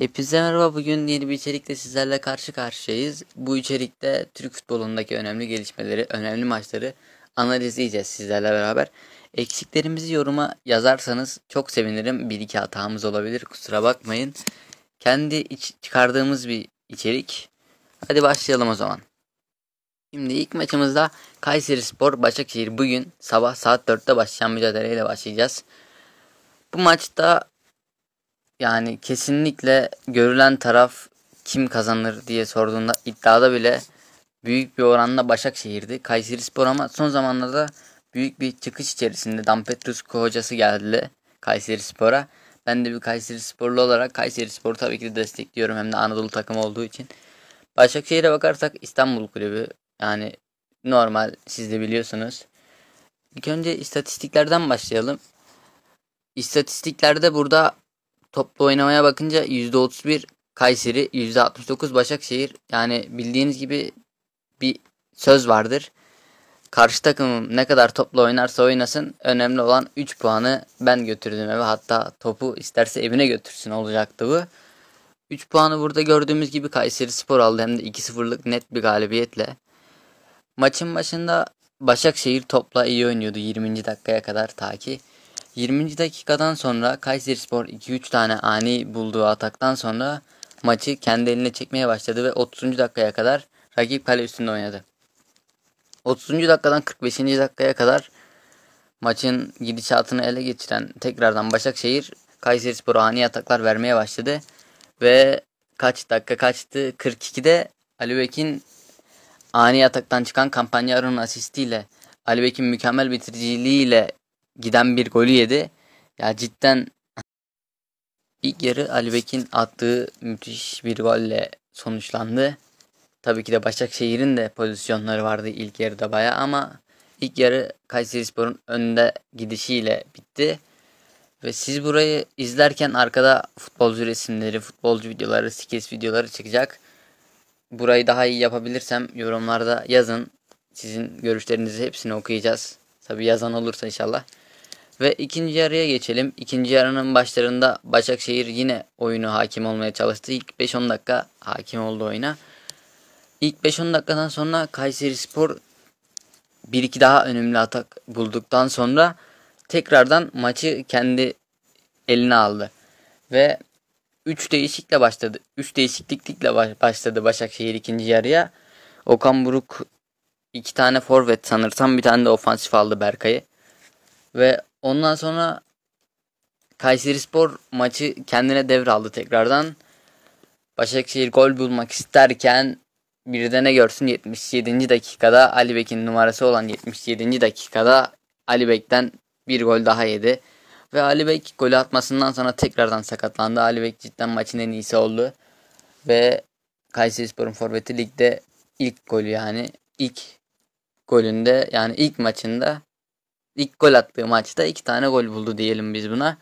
Hepinize merhaba. Bugün yeni bir içerikle sizlerle karşı karşıyayız. Bu içerikte Türk futbolundaki önemli gelişmeleri, önemli maçları analizleyeceğiz sizlerle beraber. Eksiklerimizi yoruma yazarsanız çok sevinirim. Bir iki hatamız olabilir. Kusura bakmayın. Kendi iç çıkardığımız bir içerik. Hadi başlayalım o zaman. Şimdi ilk maçımızda Kayseri Spor Başakşehir bugün sabah saat 4'te başlayan mücadeleyle başlayacağız. Bu maçta yani kesinlikle görülen taraf kim kazanır diye sorduğunda iddiada bile büyük bir oranda Başakşehir'di. Kayseri Spor ama son zamanlarda büyük bir çıkış içerisinde Dampetrusku hocası geldi Kayseri Spor'a. Ben de bir Kayseri Sporlu olarak Kayseri Spor'u tabii ki de destekliyorum hem de Anadolu takımı olduğu için. Başakşehir'e bakarsak İstanbul Kulübü yani normal siz de biliyorsunuz. İlk önce istatistiklerden başlayalım. İstatistiklerde burada Toplu oynamaya bakınca %31 Kayseri, %69 Başakşehir. Yani bildiğiniz gibi bir söz vardır. Karşı takımım ne kadar toplu oynarsa oynasın önemli olan 3 puanı ben götürdüm eve. Hatta topu isterse evine götürsün olacaktı bu. 3 puanı burada gördüğümüz gibi Kayseri Spor aldı hem de 2-0'lık net bir galibiyetle. Maçın başında Başakşehir topla iyi oynuyordu 20. dakikaya kadar ta ki 20. dakikadan sonra Kayserispor 2-3 tane ani bulduğu ataktan sonra maçı kendi eline çekmeye başladı ve 30. dakikaya kadar rakip kale üstünde oynadı. 30. dakikadan 45. dakikaya kadar maçın gidişatını ele geçiren tekrardan Başakşehir Kayserispor'a ani ataklar vermeye başladı ve kaç dakika kaçtı? 42'de Ali Bekin ani ataktan çıkan kampanya Arun'un asistiyle Ali Bekin mükemmel bitiriciliğiyle giden bir golü yedi. Ya cidden ilk yarı Ali Bekin attığı müthiş bir golle sonuçlandı. Tabii ki de Başakşehir'in de pozisyonları vardı ilk yarıda baya ama ilk yarı Kayserispor'un önde gidişiyle bitti. Ve siz burayı izlerken arkada futbolcu resimleri, futbolcu videoları, skills videoları çıkacak. Burayı daha iyi yapabilirsem yorumlarda yazın. Sizin görüşlerinizi hepsini okuyacağız. Tabi yazan olursa inşallah. Ve ikinci yarıya geçelim. İkinci yarının başlarında Başakşehir yine oyunu hakim olmaya çalıştı. İlk 5-10 dakika hakim oldu oyuna. İlk 5-10 dakikadan sonra Kayseri Spor bir iki daha önemli atak bulduktan sonra tekrardan maçı kendi eline aldı. Ve 3 değişikle başladı. 3 değişikliklikle başladı Başakşehir ikinci yarıya. Okan Buruk iki tane forvet sanırsam bir tane de ofansif aldı Berkay'ı. Ve Ondan sonra Kayseri Spor maçı kendine devraldı tekrardan. Başakşehir gol bulmak isterken bir de ne görsün 77. dakikada Ali Bek'in numarası olan 77. dakikada Ali Bek'ten bir gol daha yedi. Ve Ali Bek golü atmasından sonra tekrardan sakatlandı. Ali Bek cidden maçın en iyisi oldu. Ve Kayseri Spor'un forveti ligde ilk golü yani ilk golünde yani ilk maçında ilk gol attığı maçta iki tane gol buldu diyelim biz buna.